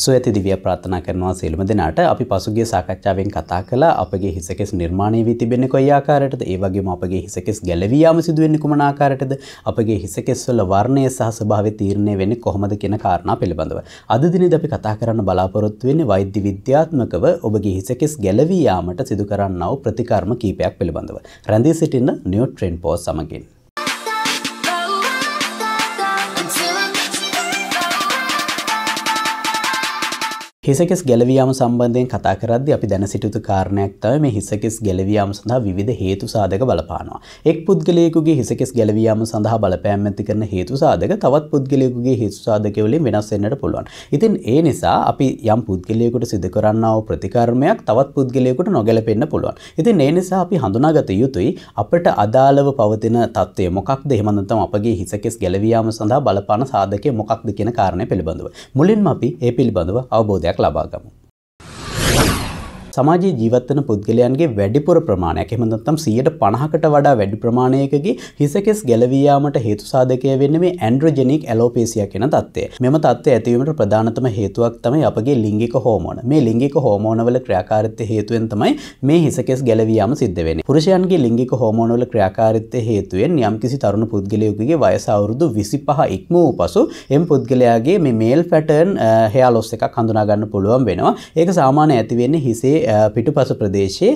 සොයති දිවිය ප්‍රාථනා කරනවා සේලම දෙනාට අපි පසුගේ සාකච්ඡාවෙන් කතා කළ අපගේ හිසකෙස් නිර්මාණය වී තිබෙන කොයිආකාරයටද ඒ වගේම අපගේ හිසකෙස් ගැලවියාම සිදුවෙන්නේ කුමන ආකාරයටද අපගේ හිසකෙස්වල වර්ණය සහ ස්වභාවය තීරණය වෙන්නේ කොහොමද කියන කාරණා පිළිබඳව අද දිනේදී අපි කතා කරන්න බලාපොරොත්තු වෙන්නේ වෛද්‍ය විද්‍යාත්මකව ඔබගේ හිසකෙස් ගැලවී යාමට සිදු කරන්නා වූ ප්‍රතිකර්ම කීපයක් පිළිබඳව රැඳී සිටින නියුට්‍රෙන් පෝස් සමගින් හිසකෙස් ගැලවියම සම්බන්ධයෙන් කතා කරද්දී අපි දැන සිටියුතු කාරණයක් තමයි මේ හිසකෙස් ගැලවියම සඳහා විවිධ හේතු සාධක බලපානවා. එක් පුද්ගලයෙකුගේ හිසකෙස් ගැලවියම සඳහා බලපෑම් ඇති කරන හේතු සාධක තවත් පුද්ගලයෙකුගේ හේතු සාධක වලින් වෙනස් වෙන්නට පුළුවන්. ඉතින් ඒ නිසා අපි යම් පුද්ගලයෙකුට සිදු කරන්නා වූ ප්‍රතිකර්මයක් තවත් පුද්ගලයෙකුට නොගැලපෙන්න පුළුවන්. ඉතින් ඒ නිසා අපි හඳුනාගත යුතුයි අපට අදාළව පවතින தත්ත්වය මොකක්ද? එහෙම නැත්නම් අපගේ හිසකෙස් ගැලවියම සඳහා බලපාන සාධකය මොකක්ද කියන කාරණය පිළිබඳව. මුලින්ම අපි ඒ පිළිබඳව අවබෝධයක් kelabak සමාජයේ ජීවත්වන පුද්ගලයන්ගේ වැඩිපුර ප්‍රමාණයක් එහෙම නැත්නම් 150කට වඩා වැඩි ප්‍රමාණයකගේ හිසකෙස් ගැලවී යාමට හේතු සාධකය වෙන්නේ මේ ඇන්ඩ්‍රොජෙනික් ඇලෝපේසියා කියන තත්ත්වය. මෙම තත්ත්වය ඇතිවීමට ප්‍රධානතම හේතුවක් තමයි අපගේ ලිංගික හෝමෝන. මේ ලිංගික හෝමෝනවල ක්‍රියාකාරීත්වය හේතුවෙන් තමයි මේ හිසකෙස් ගැලවියාම සිද්ධ වෙන්නේ. පුරුෂයන්ගේ ලිංගික හෝමෝනවල ක්‍රියාකාරීත්වය හේතුවෙන් යම්කිසි තරුණ පුද්ගලයෙකුගේ වයස අවුරුදු 25 ඉක්ම වූ පසු එම් පුද්ගලයාගේ මේ මේල් පැටර්න් හෙයා ලොස් එකක් හඳුනා ගන්න පුළුවන් වෙනවා. ඒක සාමාන්‍ය ඇති වෙන්නේ හිසේ පිටුපස ප්‍රදේශයේ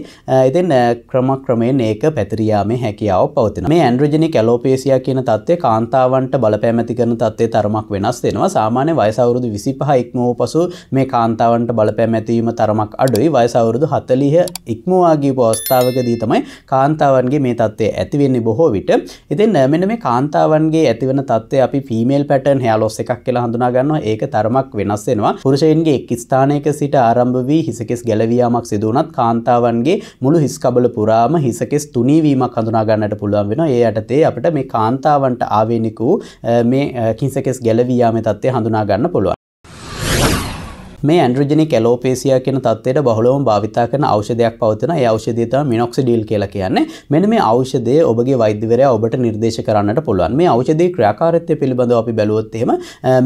ඉතින් ක්‍රම ක්‍රමයෙන් ඒක පැතිරියාමේ හැකියාව පවතින මේ ඇන්ඩ්‍රජනික් ඇලෝපේසියා කියන තත්ත්වය කාන්තාවන්ට බලපෑමති කරන තත්ත්වය තරමක් වෙනස් වෙනවා සාමාන්‍ය වයස අවුරුදු 25 ඉක්මව පසු මේ කාන්තාවන්ට බලපෑම ඇතිවීම තරමක් අඩුයි වයස අවුරුදු 40 ඉක්මවා ගියපු අවස්ථාවකදී තමයි කාන්තාවන්ගේ මේ තත්ත්වය ඇති වෙන්නේ බොහෝ විට. ඉතින් මෙන්න මේ කාන්තාවන්ගේ ඇතිවන තත්ත්වය අපි ෆීමේල් පැටර්න් hair loss එකක් කියලා හඳුනා ගන්නවා. ඒක තරමක් වෙනස් වෙනවා. පුරුෂයන්ගේ එක් ස්ථානයක සිට ආරම්භ වී හිසකෙස් ගැලවී යාම වහලෑමක් සිදුවනත් කාන්තාවන්ගේ මුළු හිස්කබල පුරාම හිසකෙස් තුනීවීමක් හඳුනා ගන්නට පුළුවන් වෙනවා. ඒ යටතේ අපිට මේ කාන්තාවන්ට ආවේනික වූ මේ හිසකෙස් ගැලවියාමේ தත්ත්වය හඳුනා ගන්න පුළුවන්. මේ ඇන්ඩ්‍රජනික කැලෝපේසියා කියන තත්ත්වයට බහුලවම භාවිතා කරන ඖෂධයක් පවතින ඒ ඖෂධය තමයි මිනොක්සිඩිල් කියලා කියන්නේ. මෙන්න මේ ඖෂධය ඔබගේ වෛද්‍යවරයා ඔබට නිර්දේශ කරන්නට පුළුවන්. මේ ඖෂධයේ ක්‍රියාකාරීත්වය පිළිබඳව අපි බැලුවොත් එහෙම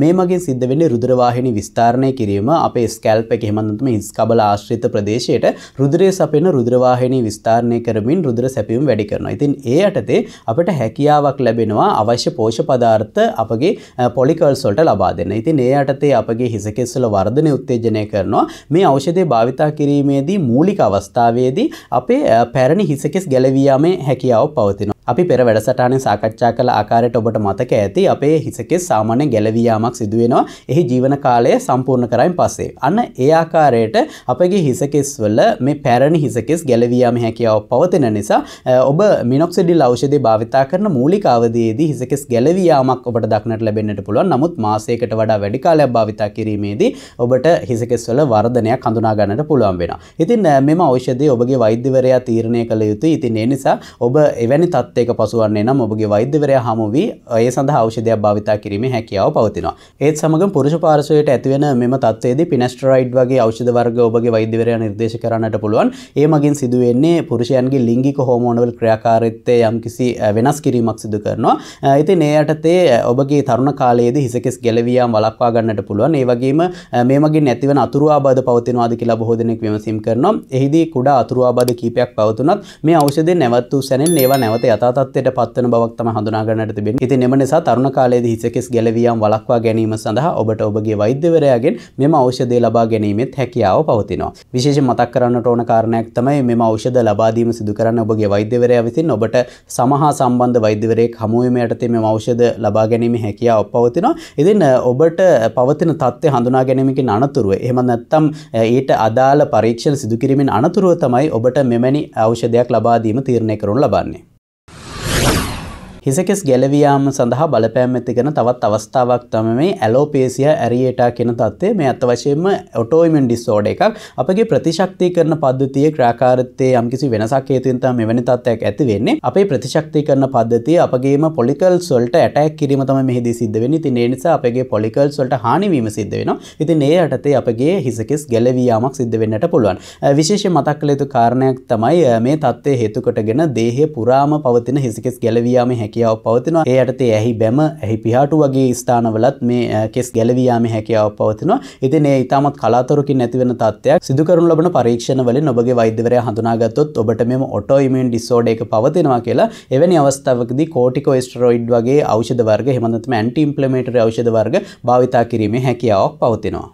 මේ මගින් සිද්ධ වෙන්නේ රුධිර වාහිනී විස්තරණය කිරීම අපේ ස්කැල්ප් එකේ එහෙම නැත්නම් හිස් කබල ආශ්‍රිත ප්‍රදේශයට රුධිරයේ සපෙන රුධිර වාහිනී විස්තරණය කරමින් රුධිර සැපයීම වැඩි කරනවා. ඉතින් ඒ යටතේ අපට හැකියාවක් ලැබෙනවා අවශ්‍ය පෝෂක පදාර්ථ අපගේ පොලිකල්ස් වලට ලබා දෙන්න. ඉතින් ඒ යටතේ අපගේ හිස කෙස්වල වර්ධනය උත්තේජනය කරනවා මේ ඖෂධය භාවිතා කිරීමේදී මූලික අවස්ථාවේදී අපේ පැරණි හිසකෙස් ගැලවියාමේ හැකියාව පවතිනවා අපි පෙර වැඩසටානය සාකච්ඡා කළ ආකාරයට ඔබට මතක ඇති අපේ හිසකෙ සාමාන්‍ය ගැලවියාමක් සිදුවෙනවා එහි ජීවන කාලය සම්පූර්ණ කරයින් පස්සේ. අන්න ඒ ආකාරයට අපගේ හිසකෙස් වල මේ පැරණි හිසකෙස් ගැලවියාම හැකියාව පවතින නිසා ඔබ මිනොක්සිඩිල් ඖෂධය භාවිතා කරන මූලික අවධියේදී හිසකෙස් ගැලවියාමක් ඔබට දක්නට ලැබෙන්නට පුළුවන්. නමුත් මාසයකට වඩා වැඩි කාලයක් භාවිතා කිරීමේදී ඔබට හිසකෙස් වල වර්ධනයක් හඳුනා ගන්නට පුළුවන් වෙනවා. ඉතින් මෙම ඖෂධය ඔබගේ වෛද්‍යවරයා තීරණය කළ යුතුයි. ඉතින් ඒ නිසා ඔබ එවැනි තත්ත්වයක ඒක පසුවන්නේ නම් ඔබගේ වෛද්‍යවරයා හමු වී ඒ සඳහා ඖෂධයක් භාවිතා කිරීමේ හැකියාව පවතිනවා. ඒත් සමග පුරුෂ පාර්ශවයට ඇතිවෙන මෙම තත්ත්වයේදී පිනස්ටරයිඩ් වගේ ඖෂධ වර්ග ඔබගේ වෛද්‍යවරයා නිර්දේශ කරන්නට පුළුවන්. ඒ මගින් සිදුවෙන්නේ පුරුෂයන්ගේ ලිංගික හෝමෝනවල් ක්‍රියාකාරීත්වය යම්කිසි වෙනස් කිරීමක් සිදු කරනවා. ඉතින් ඒ යටතේ ඔබගේ තරුණ කාලයේදී හිසකෙස් ගැලවියාම් වළක්වා ගන්නට පුළුවන්. ඒ වගේම මේ මගින් ඇතිවන අතුරු ආබාධ පවතිනවාද කියලා බොහෝ දෙනෙක් විමසීම් කරනවා. එහිදී කුඩා අතුරු ආබාධ කීපයක් පවතුනත් මේ ඖෂධය නැවතු සැනෙන් ඒවා නැවත යථා යථාතත්වයට පත්වන බවක් තම හඳුනා ගන්නට තිබෙන. ඉතින් එම නිසා තරුණ කාලයේදී හිසකෙස් ගැලවියම් වළක්වා ගැනීම සඳහා ඔබට ඔබගේ වෛද්‍යවරයාගෙන් මෙම ඖෂධය ලබා ගැනීමෙත් හැකියාව පවතිනවා. විශේෂයෙන් මතක් කරන්නට ඕන කාරණයක් තමයි මෙම ඖෂධ ලබා දීම සිදු කරන්න ඔබගේ වෛද්‍යවරයා විසින් ඔබට සමහා සම්බන්ධ වෛද්‍යවරයෙක් හමු වීම යටතේ මෙම ඖෂධ ලබා ගැනීම හැකියාව පවතිනවා. ඉතින් ඔබට පවතින තත්ත්වය හඳුනා ගැනීමකින් අනතුරුව එහෙම නැත්නම් ඊට අදාළ පරීක්ෂණ සිදු කිරීමෙන් අනතුරුව තමයි ඔබට මෙවැනි ඖෂධයක් ලබා දීම තීරණය කරනු ලබන්නේ හිසකෙස් ගැලවයාම සඳහා බලපෑම් ඇතිකෙන තවත් අවස්ථාවක් තම මේ ඇලෝපේසිය ඇරියටා කෙන තත්වේ මේ අත්ත වශයෙන්ම ඔටෝයිමෙන් ඩිස්සෝඩ එකක් අපගේ ප්‍රතිශක්ති කරන පද්ධතිය ක්‍රාකාරත්තය යම්කිසි වෙනසක් හේතුන්තා මෙවැනි තත්ත්යක් ඇති වෙන්නේ අපේ ප්‍රතිශක්ති කරන පද්ධතිය අපගේම පොලිකල් සොල්ට ඇටැක් කිරීම තම මෙහිදී සිද්ධ වෙන ඉතින් ඒ නිසා අපගේ පොලිකල් සොල්ට හානිවීම සිද්ධ වෙනවා ඉතින් ඒ යටතේ අපගේ හිසකෙස් ගැලවීමක් සිද්ධ වෙන්නට පුළුවන් විශේෂ මතක් කළ යුතු කාරණයක් තමයි මේ තත්ත්වය හේතුකොටගෙන දේහය පුරාම පවතින හිසකෙස් ගැලවීමේ හැකියාව පවතිනවා. ඒ යටතේ ඇහි බැම ඇහි පිහාටු වගේ ස්ථානවලත් මේ කෙස් ගැලවියාමේ හැකියාව පවතිනවා. ඉතින් ඒ ඊටමත් කලාතුරකින් ඇතිවන තත්ත්වයක් සිදු කරනු ලබන පරීක්ෂණවලින් ඔබගේ වෛද්‍යවරයා හඳුනාගත්තොත් ඔබට මෙම ඔටෝ ඉමියුන් ඩිසෝඩර් එක පවතිනවා කියලා එවැනි අවස්ථාවකදී කෝටිකෝස්ටරොයිඩ් වගේ ෞෂධ වර්ග එහෙම නැත්නම් ඇන්ටි ඉන්ෆ්ලමේටරි ඖෂධ වර්ග භාවිතා කිරීමේ හැකියාවක් පවතිනවා.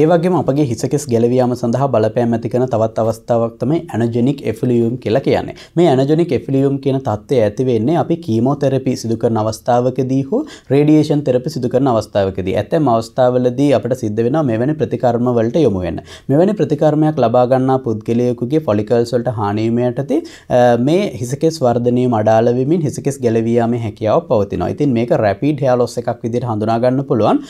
ඒවගේ අපගේ හිසකෙස් ගැලවයාම සඳහා බලපෑම් ඇතිකන තවත් අවස්ථාවක්තම ඇනජනික් එෆිලියුම් කියලා කියන්නේ මේ ඇනජනික් එෆිලියුම් කියන තත්ත්වය ඇතිවෙන්නේ අපි කීමෝතෙරපි සිදුකරන අවස්ථාවකදී හෝ රේඩියේෂන් තෙරපි සිදුකරන අවස්ථාවකදී ඇතැම් අවස්ථාවලදී අපට සිද්ධ වෙන මෙවැනි ප්‍රතිකර්මවලට යොමු වෙන මෙවැනි ප්‍රතිකර්මයක් ලබාගන්නා පුද්ගලයකුගේ ෆොලිකල්ස්වලට හානීමයටති මේ හිසකෙස් වර්ධනීම අඩාලවමින් හිසකෙස් ගැලවීමේ හැකියාව පවතිනවා ඉතින් මේක රැපිඩ් හයාලොස් එකක් විදිට හඳුනාගන්න පුළුවන්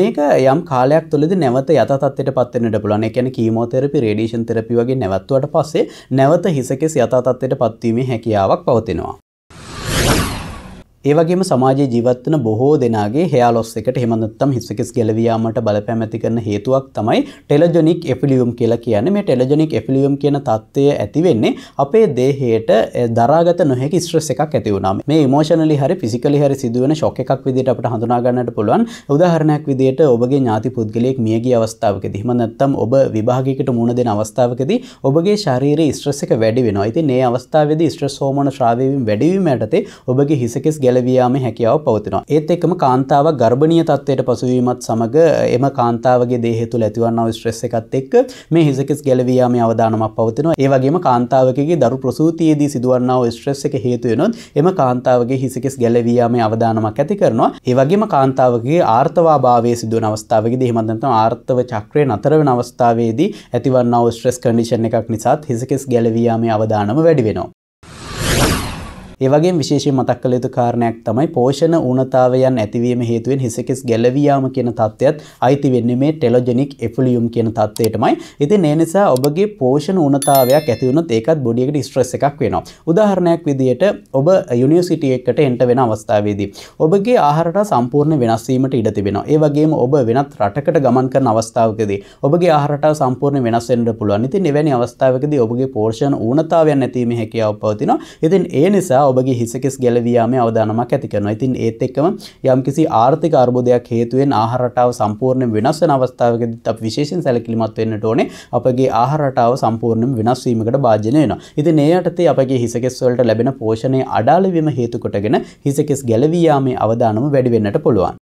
මේක යම් කාලයක් තුළද නැවත යත යතත්වයට පත්වෙනට පුලන එකැන කීමෝතරපි රේඩේෂන් තෙරපි වගේ නැවත්වට පස්සේ නැවත හිසකෙ යතත්වයට පත්වීමේ හැකියාවක් පවතිනවා. ඒවගේම සමාජ ජීවත්වන බොහෝ දෙනාගේ හයාලොස් එකට හෙමනත්තම් හිස්සකෙස් ගැලවයාමට බලපැමැති කරන හේතුවක් තමයි ටෙලජොනික් එපිලියුම් කියලා කියන්නේ මේ ටෙලජොනික් එපිලියුම් කියන තත්ත්වය ඇතිවෙන්නේ අපේ දේහයට දරාගත නොහැකි ස්ට්‍රෙස් එකක් ඇති වුණා මේ ඉමෝෂනලි හරි ෆිසිකලි හරි සිදුවන ෂොක් එකක් විදිහට අපිට හඳුනා ගන්නට පුළුවන් උදාහරණයක් විදිහට ඔබගේ ඥාති පුද්ගලයෙක් මියගිය අවස්ථාවකදී එහෙම නැත්නම් ඔබ විභාගයකට මුහුණ දෙන අවස්ථාවකදී ඔබගේ ශාරීරික ස්ට්‍රෙස් එක වැඩි වෙනවා. ඉතින් මේ අවස්ථාවේදී ස්ට්‍රෙස් හෝමෝන ස්‍රාවවීම වැඩි වීම යටතේ ඔබගේ හිසකෙස් ගැ කියලවයාම හැකියාව පවතිනවා ඒත් එකම කාන්තාව ගර්භණය තත්වයට පසුවීමත් සමඟ එම කාන්තාවගේ දේහෙතු ඇතිවන්නව ස්ට්‍රෙස් එකත් එක් මේ හිසකෙස් ගැලවයාම අවධානමක් පවතිනවා ඒවගේම කාන්තාවගේ දරු ප්‍රසූතියේදී සිදුවන්නාව ස්ට්‍රෙස් එක හේතුවෙනොත් එම කාන්තාවගේ හිසකෙස් ගැලවයාම අවධානමක් ඇති කරනවා ඒවගේම කාන්තාවගේ ආර්ථවාභාවය සිදුවන අවස්ථාවගේ දෙහමදන්ත ආර්ථව චක්‍රය නතරවන අවස්ථාවේදී ඇතිවන්නව ස්ට්‍රෙස් කඩිෂන් එකක් නිසාත් හිසකෙස් ගැලවයාම අවධානම වැඩි වෙනවා. ඒවගේ විශේෂය මතක් කළ යුතු කාරණයක් තමයි පෝෂණ ඌනතාවයන් ඇතිවීම හේතුවෙන් හිසකෙස් ගැලවියාම කියන තත්ත්වයත් අයිති වෙන්නේ මේ ටෙලොජෙනික් එෆලියුම් කියන තත්ත්වයටමයි. ඉතින් ඒ නිසා ඔබගේ පෝෂණ ඌනතාවයක් ඇති වුණොත් ඒකත් බොඩියකට ස්ට්‍රෙස් එකක් වෙනවා. උදාහරණයක් විදිහට ඔබ යුනිවර්සිටි එකකට එන්ට වෙන අවස්ථාවේදී ඔබගේ ආහාරට සම්පූර්ණ වෙනස් වීමට ඉඩ තිබෙනවා. ඒ වගේම ඔබ වෙනත් රටකට ගමන් කරන අවස්ථාවකදී ඔබගේ ආහාරට සම්පූර්ණ වෙනස් වෙන්න පුළුවන්. ඉතින් එවැනි අවස්ථාවකදී ඔබගේ පෝෂණ ඌනතාවයන් නැතිවීමේ හැකියාව පවතිනවා. ඉතින් ඒ නිසා ඔබගේ හිසකෙස් ගැලවයාම අවධානමක් ඇතිකරන ඉතින් ඒත් එක්කම යම්කිසි ආර්ථික අර්බුදයක් හේතුවෙන් ආහරටාව සම්පූර්ණ වෙනස්වන අවස්ථාවකද අප විශේෂෙන් සැලකිලිමත් වෙන්නට ඕනේ අපගේ ආහරටාව සම්පූර්ණයෙන් වෙනස්වීමකට භාජනය වෙනවා ඉතින් ඒ යටතේ අපගේ හිසකෙස් වලට ලැබෙන පෝෂණය අඩාලවීම හේතුකොටගෙන හිසකෙස් ගැලවීයාමේ අවධානම වැඩිවෙන්නට පුළුවන්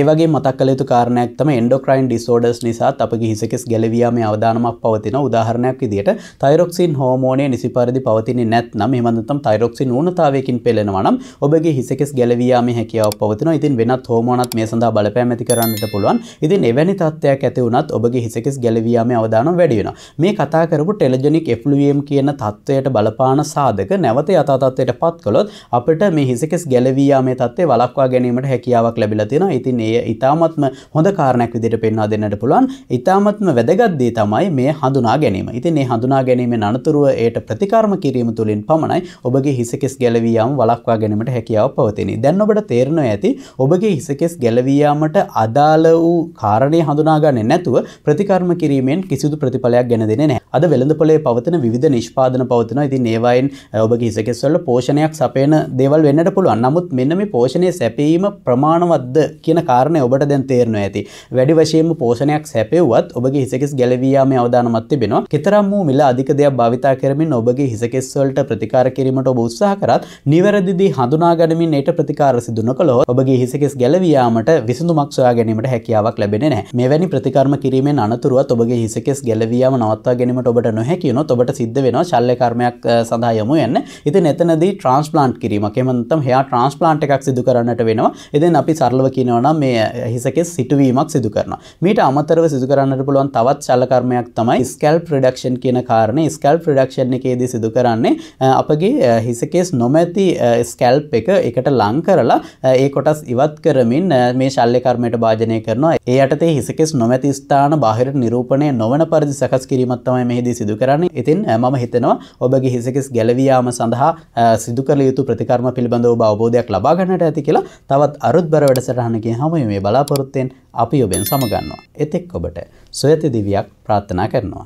ඒවගේ මතක්කලතු කාරණයක් තම එන්ඩෝක්‍රයින් ඩිස්ෝඩස් නිසා අපගේ හිසකෙස් ගැලවීම අවධානමක් පවතින උදාහරණයක් විදිට තයිරොක්සින් හෝමෝනය නිසි පරිදි පවතින නැත්නම් එමඳතම් තයිරොක්සින් ඕනතාවයකින් පෙළෙනවනම් ඔබගේ හිසකෙස් ගැලවීම හැකියාව පවතින ඉතින් වෙනත් හෝමෝනත් මේ සඳහා බලපෑම ඇති කරන්නට පුළුවන් ඉතින් එවැනි තත්ත්වයක් ඇති වුණත් ඔබගේ හිසකෙස් ගැලවීම අවධානම් වැඩියෙන මේ කතා කරපු ටෙලජනික් එෆ්ලුවම් කියන තත්ත්වයට බලපාන සාධක නැවත යතාතත්වයට පත් කළොත් අපට මේ හිසකෙස් ගැලවීම තත්ත්වේ වලක්වා ගැනීමට හැකියාවක් ලැබිලතිෙන ඉතින් කියන්නේ ඉතාමත්ම හොඳ කාරණයක් විදිට පෙන්වා දෙන්නට පුළුවන් ඉතාමත්ම වැදගත්දී තමයි මේ හඳුනා ගැනීම ඉතින් මේ හඳුනා ගැනීම අනතුරුව ඒට ප්‍රතිකාරම කිරීම තුළින් පමණයි ඔබගේ හිසකෙස් ගැලවියම් වලක්වා ගැනීමට හැකියාව පවතිනි දැන් ඔබට තේරෙනවා ඇති ඔබගේ හිසකෙස් ගැලවියාමට අදාළ වූ කාරණය හඳුනාගන්නේ නැතුව ප්‍රතිකර්ම කිරීමෙන් කිසිදු ප්‍රතිඵලයක් ගැන දෙන්නේ නැහැ අද වෙළඳපොලේ පවතින විවිධ නිෂ්පාදන පවතිනවා ඉතින් ඒවායින් ඔබගේ හිසකෙස් වල පෝෂණයක් සපයන දේවල් වෙන්නට පුළුවන් නමුත් මෙන්න මේ පෝෂණය සැපීම ප්‍රමාණවත්ද කියන කාරණය ඔබට දැන් තේරනවා ඇති වැඩි වශයෙන්ම පෝෂණයක් සැපෙව්වත් ඔබගේ හිසකෙස් ගැලවීමේ අවධානමත් තිබෙනවා කෙතරම් වූ මිල අධික දෙයක් භාවිතා කරමින් ඔබගේ හිසකෙස් වලට ප්‍රතිකාර කිරීමට ඔබ උත්සාහ කරත් නිවැරදිදී හඳුනා ගනිමින් ඒට ප්‍රතිකාර සිදු නොකළොත් ඔබගේ හිසකෙස් ගැලවියාමට විසඳුමක් සොයා ගැනීමට හැකියාවක් ලැබෙන්නේ නැහැ මෙවැනි ප්‍රතිකර්ම කිරීමෙන් අනතුරුවත් ඔබගේ හිසකෙස් ගැලවියාම නවත්වා ගැනීමට ඔබට නොහැකි වුණොත් ඔබට සිද්ධ වෙනවා ශල්‍ය කර්මයක් සඳහා යොමු වෙන්න. ඉතින් එතනදී ට්‍රාන්ස්ප්ලාන්ට් කිරීමක් එහෙම නැත්නම් හෙයා ට්‍රාන්ස්ප්ලාන්ට් එකක් සිදු කරන්නට වෙනවා. ඉතින් අපි සරලව කියනවා නම් මේ හිසකෙස් සිටුවීමක් සිදු කරන මීට අමතරව සිදු කරන්නට පුළුවන් තවත් චලකර්මයක් තමයි ස්කල් ප්‍රඩක්ෂන් කියන කාරණය ස්කල් ප්‍රඩක්ෂන් එකේදී සිදු කරන්නේ අපගේ හිසකෙස් නොමැති ස්කැල්ප් එක එකට ලං කරලා ඒ කොටස් ඉවත් කරමින් මේ ශල්්‍යකර්මයට භාජනය කරනවා ඒ අයටතේ හිසකෙස් නොමැති ස්ථාන බාහිරට නිරූපණය නොවන පරිදි සකස් කිරීමත් තමයි මෙහිදී සිදු කරන්නේ ඉතින් මම හිතනවා ඔබගේ හිසකෙස් ගැලවියාම සඳහා සිදු කළ යුතු ප්‍රතිකර්ම පිළිබඳව අවබෝධයක් ලබා ගන්නට ඇති කියලා තවත් අරුත්බර වැඩසටහනකින් හමු මම මේ බලාපොරොත්තයෙන් අපි ඔබෙන් සමගන්නවා. එතෙක් ඔබට සොයති දිවියක් ප්‍රාත්ථනා කරනවා.